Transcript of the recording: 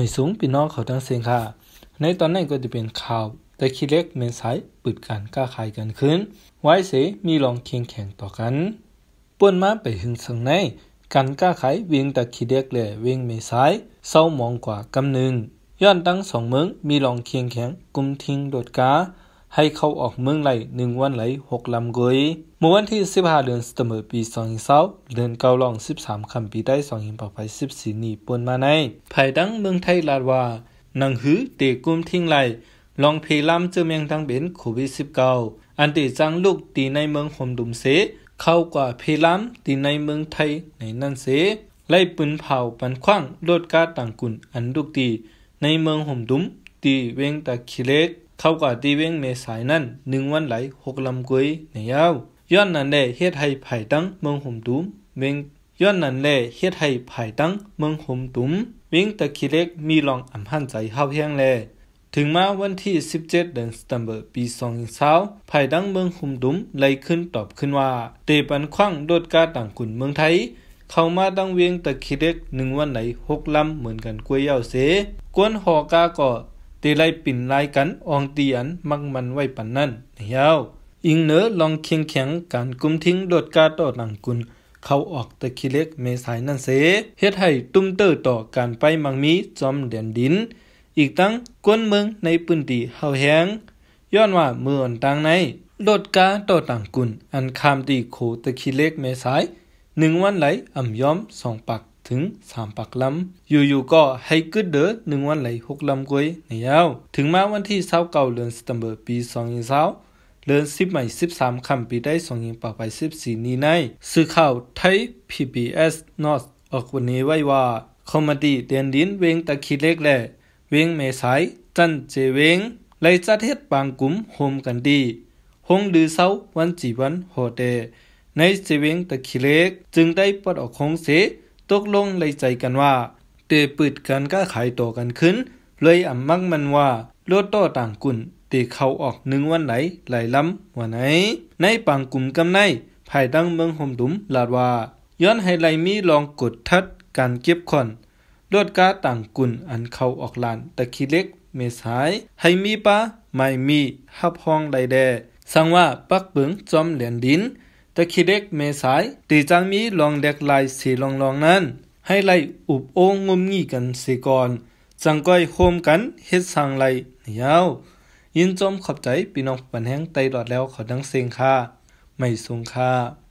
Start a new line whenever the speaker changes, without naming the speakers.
ไม่สูงพี่น้องเขาทั้งเสียงค่ะ ในตอนนั้นก็จะเป็นข่าว แต่คิเล็กเมนสายปิดการก้าขายกันขึ้น ไว้เสมีลองเคียงแข่งต่อกัน ป่วนมาไปถึงสังในการก้าขายเวียงตะคิเล็กเลยเวียงเมสายเศร้ามองกว่ากำหนึ่งย้อนตั้งสองเมืองมีลองเคียงแข่งกุมทิ้งโดดกาให้เข้าออกเมืองไหลงวันไหลหกลำกวยเมื่อวันที่สิบห้าเดือนสตมปีสองหิงเาเดือนเกาลองสสิบามคำปีได้สองหิงปอกไปิบนี่ปนมาใน ภายดังเมืองไทยลาดว่า นังหือเตกุมทิ้งไหล ลองเพลามเจอเมียงทางเบนโควิด้าอันติจังลูกตีในเมืองหมดุมเสเข้ากว่าเพลามตีในเมืองไทยในนั่นเสไล่ปืนเผาปันคว่างโลดกาต่างกุนอันลูกตี ในเมืองหมดุม ตีเวงตะคิเล็กเขากะตีเวงเมสายนั่น หนึ่งวันไหลหกลำกวยในยาวย้อนนั้นแหละเฮ็ดให้ผผ่ตั้งเมืองห่มตุ้มเวงย้อนนั้นแหละเฮ็ดให้ผผ่ตั้งเมืองห่มตุ้มเวงตะคิเล็กมีลองอ่ำหันใจเฮาเฮียงแลถึงมาวันที่ 17เดือนสิงหาคมปี2020ภายดังเมืองคุมดุมไล่ขึ้นตอบขึ้นว่า เตปันคว่างโดดกาต่างขุนเมืองไทย เข้ามาตั้งเวียงตะคิเด็ก1วันไหน6ลำเหมือนกันกวยยาวเส กวนหอกากอตตไลปิ่นลายกันองตีอันมักมันไว้ปันนั่นยาวอิงเนอลองเคียงแข็งการกุมทิ้งโดดกาต่อหนังกุลเขาออกตะคิเล็กเมสายนั่นเสเฮ็ดให้ตุ้มเตอต่อการไปมังมีจอมเดนดิน อีกตั้งกวนเมืองในปืนตีเฮาแหงย้อนว่าเมืองตัางในโดดกาต่อต่างกุลอันคามตีโคตะคิเล็กเมสายหนึ่งวันไหลอ่ำย้อมสองปักถึงสามปักลำอยู่ๆก็ให้กึดเดหนึ่งวันไหลหกลำกวยในยาวถึงมาวันที่เ้าเก่าเดือนสิเบอร์ปีสอ2 0ิ0เดือนิบใหม่ิบสามคำปีได้สองยี่ปักไปิสี่นี้ในซื้อข่าวไทย PBS North ออกวันนี้ไว้ว่า คอมดี้เดียนดินเวงตะคิเล็กแหล่เวงเมสาย จันเจเวงไลจัดเฮ็ดปางกลุ่มโฮมกันดีหงดือเ้าวันจีวันโหเตในเจเวงตะคิเล็กจึงได้ปลดออกคงเสตกลงเลยใจกันว่า เตปืดกันก็ขายตัวกันขึ้น เลยอ่ำมั่งมันว่า โลดต่อต่างกุ่นเตเข้าออกหนึ่งวันไหนไหลล้ำวันไหน ในปังกลุ่มกำในภายตั้งเมืองหมดุมลาดว่า ย้อนให้ไลมีลองกดทัดการเก็บคนลวดกาต่างกุ่นอันเข้าออกลานตะคีเล็กเมสายให้มีปะไม่มีหับห้องใดแดสังว่าปักเบิงจอมเหรียญดินตะคิดเด็กเมสายตีจังมีลองเด็กลายสีลองลองนั้น ให้ไลอุบโอ่งงมงี่กันสีก่อน จังก้อยโฮมกันเฮ็ดสัางไลยาวยินจมขอบใจปีน้องปันแห้งไตรอดแล้วขอดังเสียงค่ะไม่สูงค่ะ